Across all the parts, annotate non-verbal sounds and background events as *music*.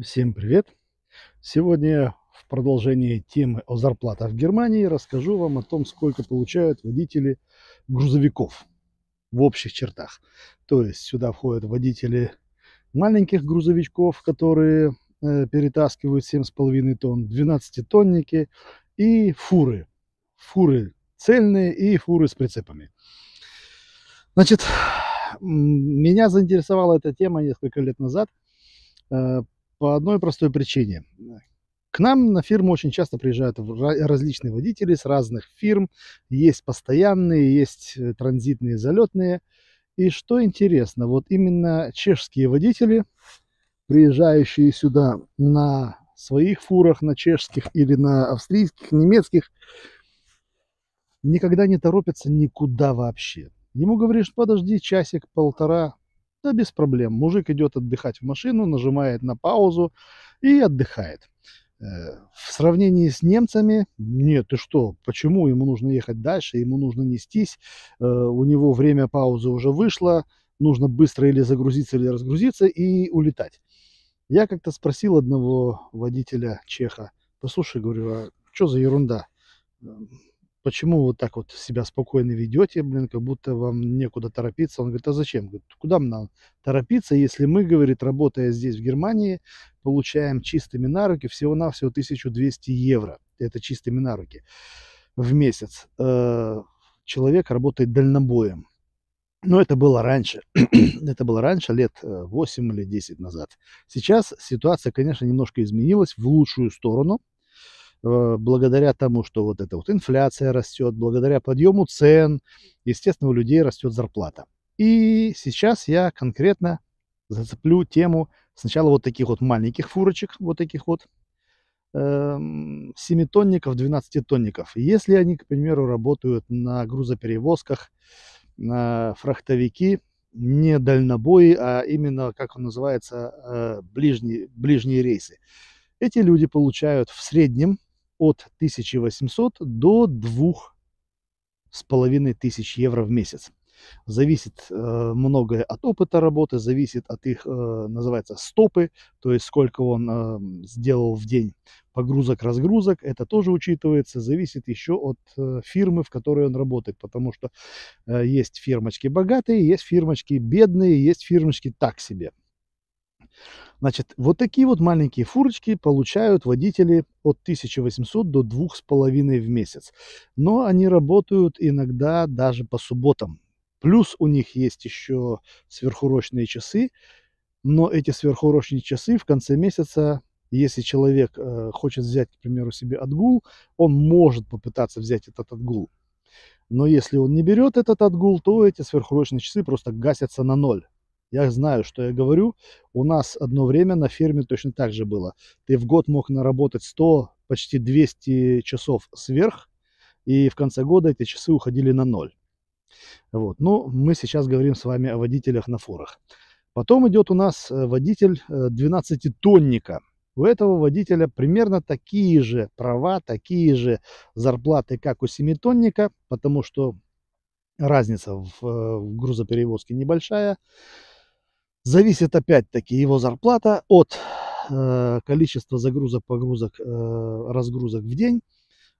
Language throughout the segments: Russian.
Всем привет! Сегодня в продолжении темы о зарплатах в Германии расскажу вам о том, сколько получают водители грузовиков в общих чертах. То есть сюда входят водители маленьких грузовичков, которые э, перетаскивают 7,5 тонн, 12-тонники и фуры. Фуры цельные и фуры с прицепами. Значит, меня заинтересовала эта тема несколько лет назад э, по одной простой причине. К нам на фирму очень часто приезжают различные водители с разных фирм. Есть постоянные, есть э, транзитные, залетные. И что интересно, вот именно чешские водители, приезжающие сюда на своих фурах, на чешских или на австрийских, немецких, никогда не торопятся никуда вообще. Ему говоришь, подожди часик-полтора, да без проблем. Мужик идет отдыхать в машину, нажимает на паузу и отдыхает. Э, в сравнении с немцами, нет, ты что, почему ему нужно ехать дальше, ему нужно нестись, э, у него время паузы уже вышло, нужно быстро или загрузиться, или разгрузиться и улетать. Я как-то спросил одного водителя чеха, послушай, говорю, а что за ерунда? Эм, почему вы так вот себя спокойно ведете, блин, как будто вам некуда торопиться. Он говорит, а зачем? Говорит, куда мне надо торопиться, если мы, говорит, работая здесь в Германии, получаем чистыми на руки всего-навсего 1200 евро. Это чистыми на руки в месяц. Э, человек работает дальнобоем. Но это было раньше. *clears throat* это было раньше, лет 8 э, или 10 назад. Сейчас ситуация, конечно, немножко изменилась в лучшую сторону – Э, благодаря тому, что вот эта вот инфляция растет, благодаря подъему цен, естественно, у людей растет зарплата. И сейчас я конкретно зацеплю тему сначала вот таких вот маленьких фурочек, вот таких вот эм, семитонников, 12-тонников. Если они, к примеру, работают на грузоперевозках, на фрахтовики, не дальнобои, а именно, как он называется, э, ближние, ближние рейсы. Эти люди получают в среднем от 1800 до 2500 евро в месяц. Зависит э, многое от опыта работы, зависит от их, э, называется, стопы, то есть сколько он э, сделал в день погрузок, разгрузок, это тоже учитывается, зависит еще от э, фирмы, в которой он работает, потому что э, есть фирмочки богатые, есть фирмочки бедные, есть фирмочки так себе. Значит, вот такие вот маленькие фурочки получают водители от 1800 до 2500 в месяц. Но они работают иногда даже по субботам. Плюс у них есть еще сверхурочные часы, но эти сверхурочные часы в конце месяца, если человек э, хочет взять, к примеру, себе отгул, он может попытаться взять этот отгул. Но если он не берет этот отгул, то эти сверхурочные часы просто гасятся на ноль. Я знаю, что я говорю. У нас одно время на ферме точно так же было. Ты в год мог наработать 100, почти 200 часов сверх, и в конце года эти часы уходили на ноль. Вот. Но ну, мы сейчас говорим с вами о водителях на форах. Потом идет у нас э, водитель 12-тонника. Э, у этого водителя примерно такие же права, такие же зарплаты, как у семитонника, потому что разница в, э, в грузоперевозке небольшая. Зависит опять-таки его зарплата от э, количества загрузок, погрузок, э, разгрузок в день,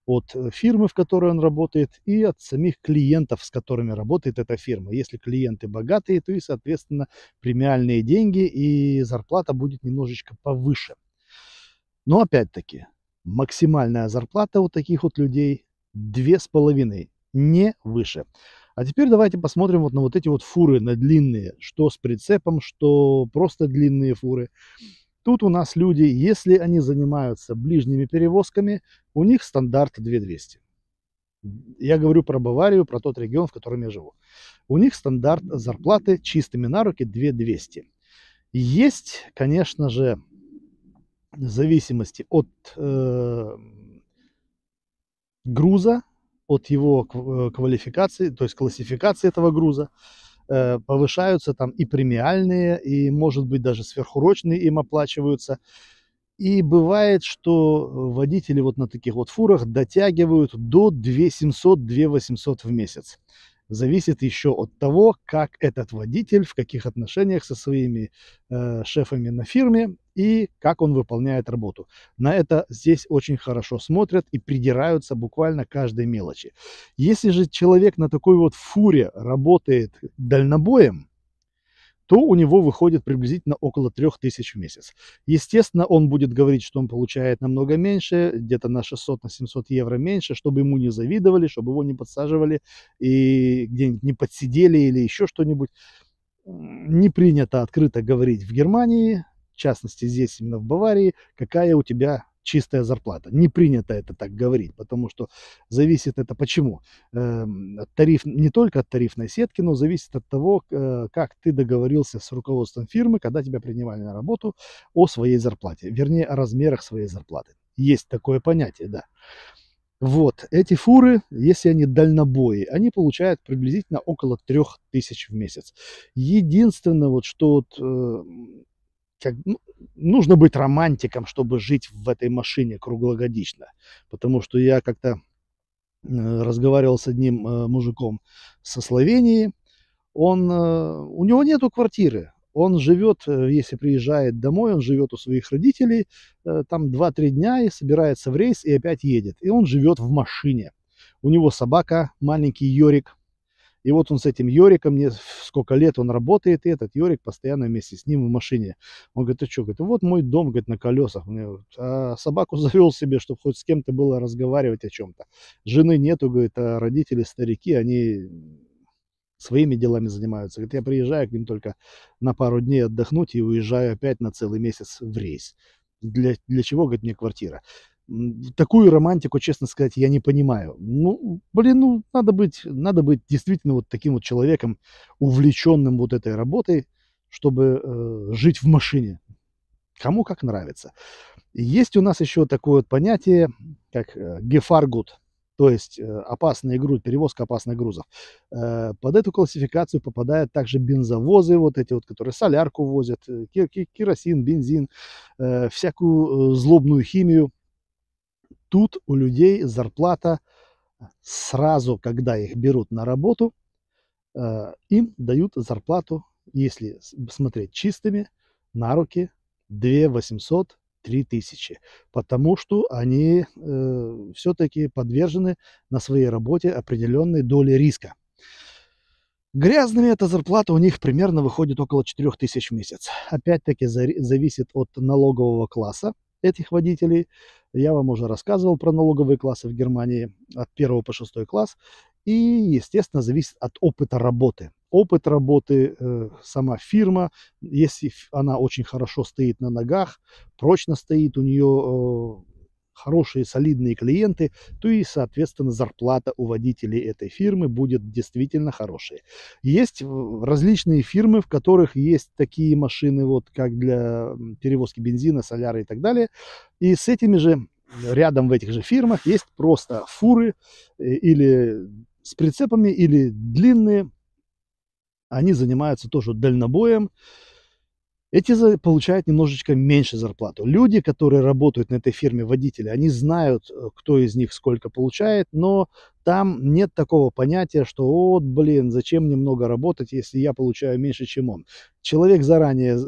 от э, фирмы, в которой он работает, и от самих клиентов, с которыми работает эта фирма. Если клиенты богатые, то и, соответственно, премиальные деньги и зарплата будет немножечко повыше. Но опять-таки, максимальная зарплата у таких вот людей 2,5, не выше. А теперь давайте посмотрим вот на вот эти вот фуры, на длинные, что с прицепом, что просто длинные фуры. Тут у нас люди, если они занимаются ближними перевозками, у них стандарт 2200. Я говорю про Баварию, про тот регион, в котором я живу. У них стандарт зарплаты чистыми на руки 2200. Есть, конечно же, зависимости от э, груза, от его э, квалификации, то есть классификации этого груза, э, повышаются там и премиальные, и, может быть, даже сверхурочные им оплачиваются. И бывает, что водители вот на таких вот фурах дотягивают до 2 700, 2 800 в месяц зависит еще от того, как этот водитель, в каких отношениях со своими э, шефами на фирме и как он выполняет работу. На это здесь очень хорошо смотрят и придираются буквально каждой мелочи. Если же человек на такой вот фуре работает дальнобоем, то у него выходит приблизительно около 3000 в месяц. Естественно, он будет говорить, что он получает намного меньше, где-то на 600-700 на евро меньше, чтобы ему не завидовали, чтобы его не подсаживали и где-нибудь не подсидели или еще что-нибудь. Не принято открыто говорить в Германии, в частности здесь, именно в Баварии, какая у тебя чистая зарплата. Не принято это так говорить, потому что зависит это почему? Эм, от тариф, не только от тарифной сетки, но зависит от того, э, как ты договорился с руководством фирмы, когда тебя принимали на работу, о своей зарплате, вернее, о размерах своей зарплаты. Есть такое понятие, да. Вот, эти фуры, если они дальнобои, они получают приблизительно около 3000 в месяц. Единственное, вот что вот, э, как, ну, нужно быть романтиком, чтобы жить в этой машине круглогодично. Потому что я как-то э, разговаривал с одним э, мужиком со Словении. Он, э, у него нету квартиры. Он живет, если приезжает домой, он живет у своих родителей там 2-3 дня и собирается в рейс и опять едет. И он живет в машине. У него собака, маленький Йорик, и вот он с этим Йориком, не, сколько лет он работает, и этот Йорик постоянно вместе с ним в машине. Он говорит, ты что? Говорит, вот мой дом, говорит, на колесах. Мне, а собаку *laughs* завел себе, чтобы хоть с кем-то было разговаривать о чем-то. Жены нету, говорит, а родители старики, они своими делами занимаются. Говорит, я приезжаю к ним только на пару дней отдохнуть и уезжаю опять на целый месяц в рейс. Для, для чего, говорит, мне квартира? такую романтику, честно сказать, я не понимаю. Ну, блин, ну, надо быть, надо быть действительно вот таким вот человеком, увлеченным вот этой работой, чтобы э, жить в машине. Кому как нравится. Есть у нас еще такое вот понятие, как э, гефаргут, то есть э, опасные груз, перевозка опасных грузов. Э, под эту классификацию попадают также бензовозы, вот эти вот, которые солярку возят, э, керосин, бензин, всякую злобную химию, тут у людей зарплата сразу, когда их берут на работу, э, им дают зарплату, если смотреть чистыми, на руки 2 800 3 тысячи, потому что они э, все-таки подвержены на своей работе определенной доли риска. Грязными эта зарплата у них примерно выходит около 4 тысяч в месяц. Опять-таки зависит от налогового класса, этих водителей. Я вам уже рассказывал про налоговые классы в Германии от 1 по 6 класс. И, естественно, зависит от опыта работы. Опыт работы, э, сама фирма, если она очень хорошо стоит на ногах, прочно стоит, у нее э, хорошие солидные клиенты, то и, соответственно, зарплата у водителей этой фирмы будет действительно хорошая. Есть э, различные фирмы, в которых есть такие машины, вот как для перевозки бензина, соляра и так далее. И с этими же рядом в этих же фирмах есть просто фуры э, или с прицепами, или длинные. Они занимаются тоже дальнобоем эти получают немножечко меньше зарплату. Люди, которые работают на этой фирме водители, они знают, э, кто из них сколько получает, но там нет такого понятия, что вот, блин, зачем мне много работать, если я получаю меньше, чем он. Человек, заранее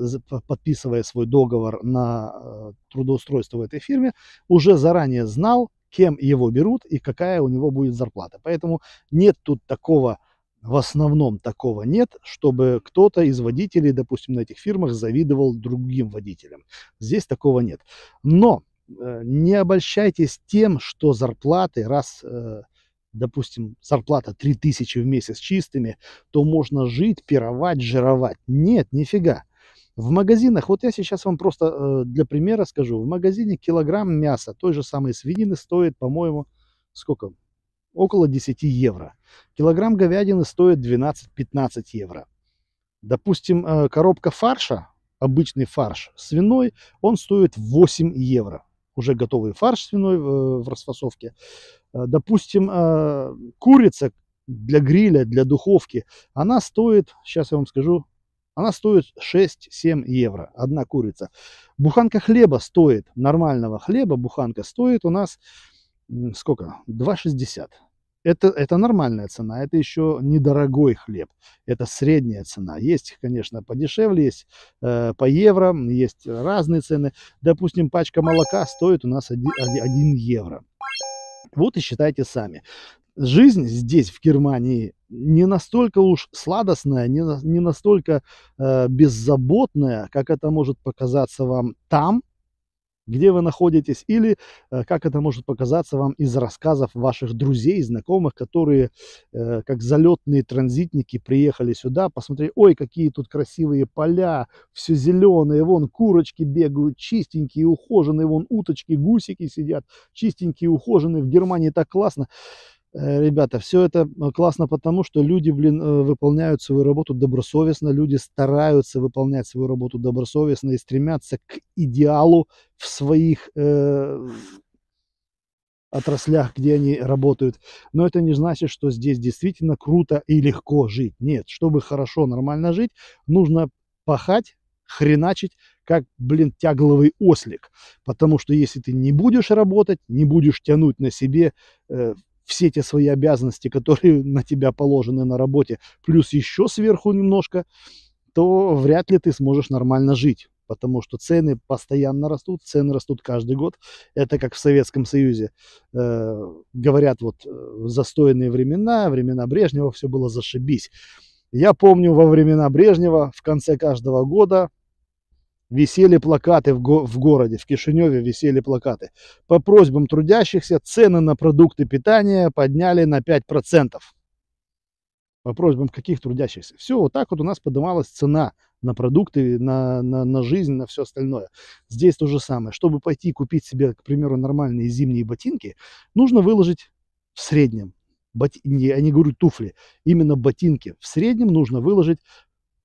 подписывая свой договор на э, трудоустройство в этой фирме, уже заранее знал, кем его берут и какая у него будет зарплата. Поэтому нет тут такого в основном такого нет, чтобы кто-то из водителей, допустим, на этих фирмах завидовал другим водителям. Здесь такого нет. Но э, не обольщайтесь тем, что зарплаты, раз, э, допустим, зарплата 3000 в месяц чистыми, то можно жить, пировать, жировать. Нет, нифига. В магазинах, вот я сейчас вам просто э, для примера скажу, в магазине килограмм мяса той же самой свинины стоит, по-моему, сколько? около 10 евро. Килограмм говядины стоит 12-15 евро. Допустим, э, коробка фарша, обычный фарш свиной, он стоит 8 евро. Уже готовый фарш свиной э, в расфасовке. Э, допустим, курица для гриля, для духовки, она стоит, сейчас я вам скажу, она стоит 6-7 евро, одна курица. Буханка хлеба стоит, нормального хлеба буханка стоит у нас сколько? 2,60. Это, это нормальная цена, это еще недорогой хлеб, это средняя цена. Есть, конечно, подешевле, есть э, по евро, есть разные цены. Допустим, пачка молока стоит у нас 1, 1 евро. Вот и считайте сами. Жизнь здесь, в Германии, не настолько уж сладостная, не, не настолько э, беззаботная, как это может показаться вам там, где вы находитесь, или э, как это может показаться вам из рассказов ваших друзей, знакомых, которые э, как залетные транзитники приехали сюда, посмотрели, ой, какие тут красивые поля, все зеленые, вон курочки бегают, чистенькие, ухоженные, вон уточки, гусики сидят, чистенькие, ухоженные, в Германии так классно. Э, ребята, все это э, классно потому, что люди, блин, э, выполняют свою работу добросовестно, люди стараются выполнять свою работу добросовестно и стремятся к идеалу в своих э, отраслях, где они работают. Но это не значит, что здесь действительно круто и легко жить. Нет, чтобы хорошо, нормально жить, нужно пахать, хреначить, как, блин, тягловый ослик. Потому что если ты не будешь работать, не будешь тянуть на себе э, все те свои обязанности, которые *laughs* на тебя положены на работе, плюс еще сверху немножко, то вряд ли ты сможешь нормально жить. Потому что цены постоянно растут, цены растут каждый год. Это как в Советском Союзе. Э, говорят, вот э, застойные времена, времена Брежнева, все было зашибись. Я помню, во времена Брежнева в конце каждого года висели плакаты в, го в городе, в Кишиневе висели плакаты. По просьбам трудящихся цены на продукты питания подняли на 5%. По просьбам каких трудящихся? Все, вот так вот у нас поднималась цена на продукты, на, на, на жизнь, на все остальное. Здесь то же самое. Чтобы пойти купить себе, к примеру, нормальные зимние ботинки, нужно выложить в среднем, боти... я не говорю туфли, именно ботинки, в среднем нужно выложить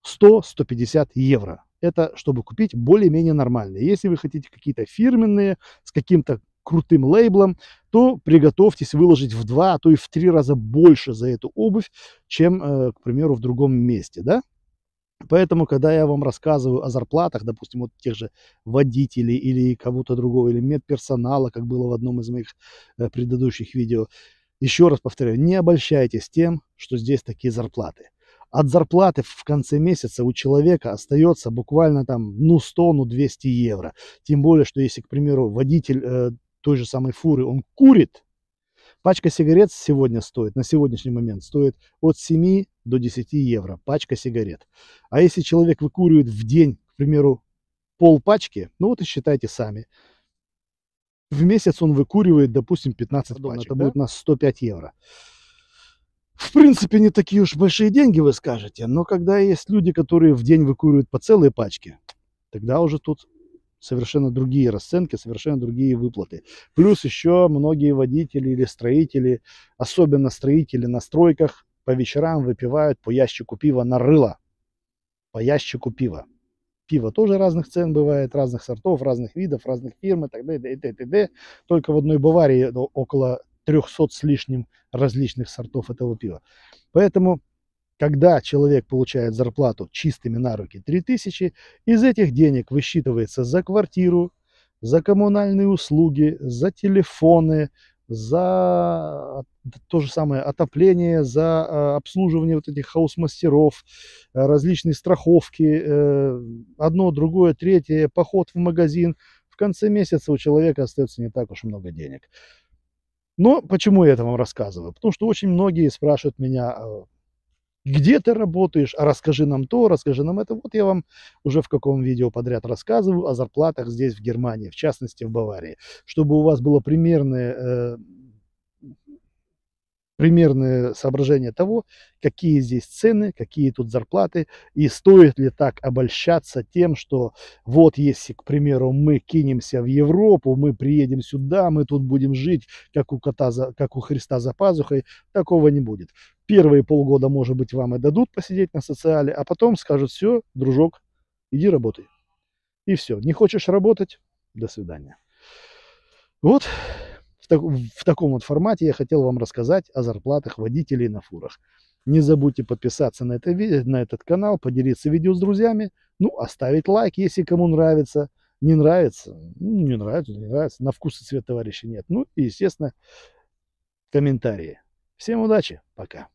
100-150 евро это чтобы купить более-менее нормальные. Если вы хотите какие-то фирменные, с каким-то крутым лейблом, то приготовьтесь выложить в два, а то и в три раза больше за эту обувь, чем, э, к примеру, в другом месте, да? Поэтому, когда я вам рассказываю о зарплатах, допустим, вот тех же водителей или кого-то другого, или медперсонала, как было в одном из моих э, предыдущих видео, еще раз повторяю, не обольщайтесь тем, что здесь такие зарплаты от зарплаты в конце месяца у человека остается буквально там, ну, 100, ну, 200 евро. Тем более, что если, к примеру, водитель э, той же самой фуры, он курит, Пачка сигарет сегодня стоит, на сегодняшний момент, стоит от 7 до 10 евро. Пачка сигарет. А если человек выкуривает в день, к примеру, пол пачки, ну вот и считайте сами. В месяц он выкуривает, допустим, 15 пачек. Это да? будет у нас 105 евро в принципе, не такие уж большие деньги, вы скажете. Но когда есть люди, которые в день выкуривают по целой пачке, тогда уже тут совершенно другие расценки, совершенно другие выплаты. Плюс еще многие водители или строители, особенно строители на стройках, по вечерам выпивают по ящику пива на рыло. По ящику пива. Пиво тоже разных цен бывает, разных сортов, разных видов, разных фирм и так далее, и т.д. Только в одной Баварии э, около 300 с лишним различных сортов этого пива. Поэтому, когда человек получает зарплату чистыми на руки 3000, из этих денег высчитывается за квартиру, за коммунальные услуги, за телефоны, за то же самое отопление, за а, обслуживание вот этих хаус-мастеров, э, различные страховки, э, одно, другое, третье, поход в магазин. В конце месяца у человека остается не так уж много денег. Но почему я это вам рассказываю? Потому что очень многие спрашивают меня, а, где ты работаешь, а расскажи нам то, расскажи нам это. Вот я вам уже в каком видео подряд рассказываю о зарплатах здесь, в Германии, в частности, в Баварии. Чтобы у вас было примерное э, примерное соображение того, какие здесь цены, какие тут зарплаты, и стоит ли так обольщаться тем, что вот если, к примеру, мы кинемся в Европу, мы приедем сюда, мы тут будем жить, как у, кота за, как у Христа за пазухой, такого не будет. Первые полгода, может быть, вам и дадут посидеть на социале, а потом скажут, все, дружок, иди работай. И все, не хочешь работать, до свидания. Вот в, так, в таком вот формате я хотел вам рассказать о зарплатах водителей на фурах. Не забудьте подписаться на, это, на этот канал, поделиться видео с друзьями, ну, оставить лайк, если кому нравится. Не нравится, ну, не нравится, не нравится, на вкус и цвет товарища нет. Ну и, естественно, комментарии. Всем удачи, пока.